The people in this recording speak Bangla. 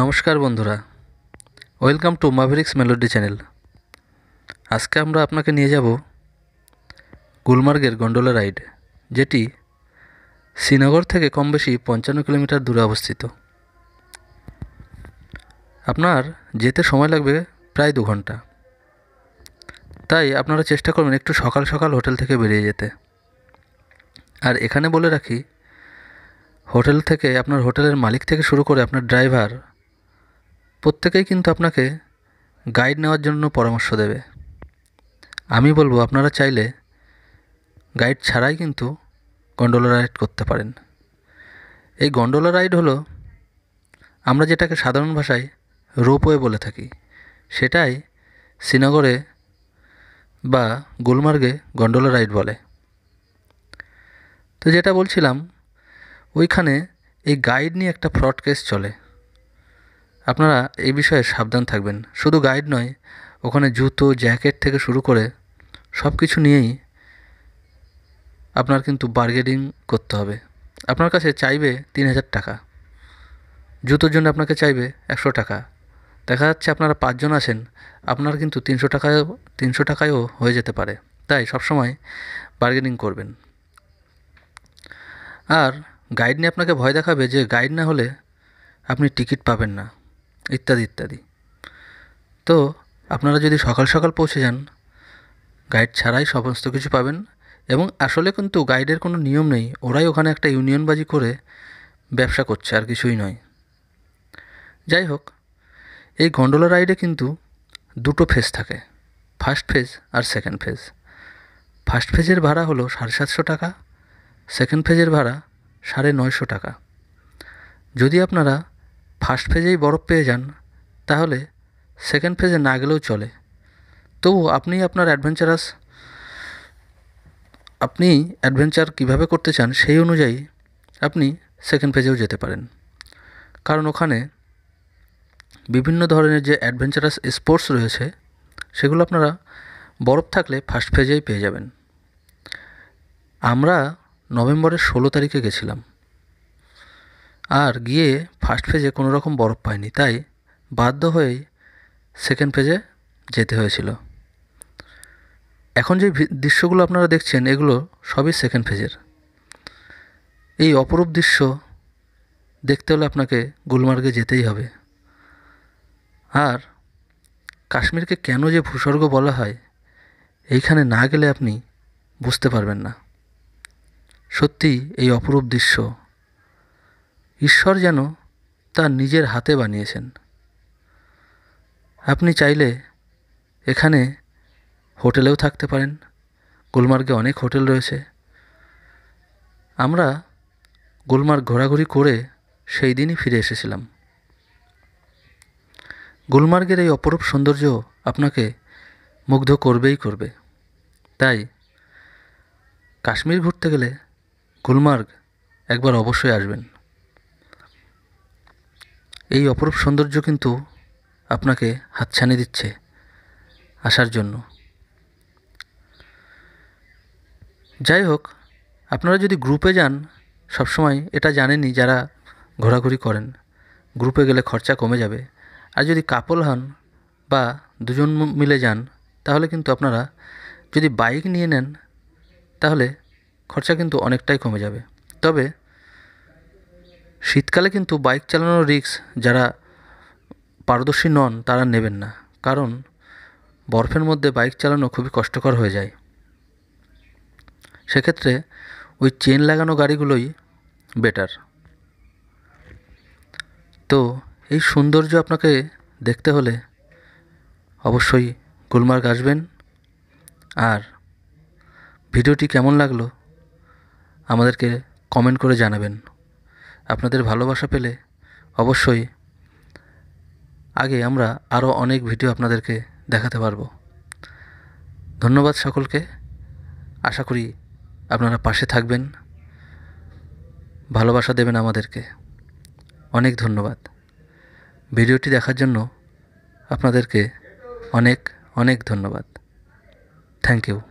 নমস্কার বন্ধুরা welcome to Mavericks melody channel আজকে আমরা আপনাকে নিয়ে যাব গুলমার্গের গন্ডোলা রাইড যেটি শ্রীনগর থেকে কম বেশি পঞ্চান্ন কিলোমিটার দূরে অবস্থিত আপনার যেতে সময় লাগবে প্রায় দু ঘন্টা তাই আপনারা চেষ্টা করবেন একটু সকাল সকাল হোটেল থেকে বেরিয়ে যেতে আর এখানে বলে রাখি হোটেল থেকে আপনার হোটেলের মালিক থেকে শুরু করে আপনার ড্রাইভার প্রত্যেকেই কিন্তু আপনাকে গাইড নেওয়ার জন্য পরামর্শ দেবে আমি বলবো আপনারা চাইলে গাইড ছাড়াই কিন্তু গন্ডোলা রাইড করতে পারেন এই গন্ডোলা রাইড হলো আমরা যেটাকে সাধারণ ভাষায় রোপওয়ে বলে থাকি সেটাই শ্রীনগরে বা গুলমার্গে গন্ডোলা রাইড বলে তো যেটা বলছিলাম ওইখানে এই গাইড নিয়ে একটা ফ্রড কেস চলে আপনারা এই বিষয়ে সাবধান থাকবেন শুধু গাইড নয় ওখানে জুতো জ্যাকেট থেকে শুরু করে সব কিছু নিয়েই আপনার কিন্তু বার্গেনিং করতে হবে আপনার কাছে চাইবে তিন হাজার টাকা জুতোর জন্য আপনাকে চাইবে একশো টাকা দেখা যাচ্ছে আপনারা পাঁচজন আসেন আপনার কিন্তু তিনশো টাকায়ও তিনশো টাকায়ও হয়ে যেতে পারে তাই সবসময় বার্গেনিং করবেন আর গাইড নিয়ে আপনাকে ভয় দেখাবে যে গাইড না হলে আপনি টিকিট পাবেন না ইত্যাদি ইত্যাদি তো আপনারা যদি সকাল সকাল পৌঁছে যান গাইড ছাড়াই সমস্ত কিছু পাবেন এবং আসলে কিন্তু গাইডের কোনো নিয়ম নেই ওরাই ওখানে একটা ইউনিয়নবাজি করে ব্যবসা করছে আর কিছুই নয় যাই হোক এই গন্ডোলা রাইডে কিন্তু দুটো ফেজ থাকে ফার্স্ট ফেজ আর সেকেন্ড ফেজ ফার্স্ট ফেজের ভাড়া হলো সাড়ে সাতশো টাকা সেকেন্ড ফেজের ভাড়া সাড়ে নয়শো টাকা যদি আপনারা ফার্স্ট ফেজেই বরফ পেয়ে যান তাহলে সেকেন্ড ফেজে না গেলেও চলে তবু আপনি আপনার অ্যাডভেঞ্চারাস আপনি অ্যাডভেঞ্চার কিভাবে করতে চান সেই অনুযায়ী আপনি সেকেন্ড ফেজেও যেতে পারেন কারণ ওখানে বিভিন্ন ধরনের যে অ্যাডভেঞ্চারাস স্পোর্টস রয়েছে সেগুলো আপনারা বরফ থাকলে ফার্স্ট ফেজেই পেয়ে যাবেন আমরা নভেম্বরের ষোলো তারিখে গেছিলাম আর গিয়ে ফার্স্ট ফেজে কোনো রকম বরফ পায়নি তাই বাধ্য হয়েই সেকেন্ড ফেজে যেতে হয়েছিল এখন যে দৃশ্যগুলো আপনারা দেখছেন এগুলো সবই সেকেন্ড ফেজের এই অপরূপ দৃশ্য দেখতে হলে আপনাকে গুলমার্গে যেতেই হবে আর কাশ্মীরকে কেন যে ভূস্বর্গ বলা হয় এইখানে না গেলে আপনি বুঝতে পারবেন না সত্যি এই অপরূপ দৃশ্য ঈশ্বর যেন তার নিজের হাতে বানিয়েছেন আপনি চাইলে এখানে হোটেলেও থাকতে পারেন গুলমার্গে অনেক হোটেল রয়েছে আমরা গুলমার্গ ঘোরাঘুরি করে সেই দিনই ফিরে এসেছিলাম গুলমার্গের এই অপরূপ সৌন্দর্য আপনাকে মুগ্ধ করবেই করবে তাই কাশ্মীর ঘুরতে গেলে গুলমার্গ একবার অবশ্যই আসবেন এই অপরূপ সৌন্দর্য কিন্তু আপনাকে হাতছানি দিচ্ছে আসার জন্য যাই হোক আপনারা যদি গ্রুপে যান সবসময় এটা জানেনই যারা ঘোরাঘুরি করেন গ্রুপে গেলে খরচা কমে যাবে আর যদি কাপল হন বা দুজন মিলে যান তাহলে কিন্তু আপনারা যদি বাইক নিয়ে নেন তাহলে খরচা কিন্তু অনেকটাই কমে যাবে তবে শীতকালে কিন্তু বাইক চালানোর রিস্ক যারা পারদর্শী নন তারা নেবেন না কারণ বরফের মধ্যে বাইক চালানো খুবই কষ্টকর হয়ে যায় সেক্ষেত্রে ওই চেন লাগানো গাড়িগুলোই বেটার তো এই সৌন্দর্য আপনাকে দেখতে হলে অবশ্যই গুলমার্গ আসবেন আর ভিডিওটি কেমন লাগলো আমাদেরকে কমেন্ট করে জানাবেন আপনাদের ভালোবাসা পেলে অবশ্যই আগে আমরা আরও অনেক ভিডিও আপনাদেরকে দেখাতে পারবো ধন্যবাদ সকলকে আশা করি আপনারা পাশে থাকবেন ভালোবাসা দেবেন আমাদেরকে অনেক ধন্যবাদ ভিডিওটি দেখার জন্য আপনাদেরকে অনেক অনেক ধন্যবাদ থ্যাংক ইউ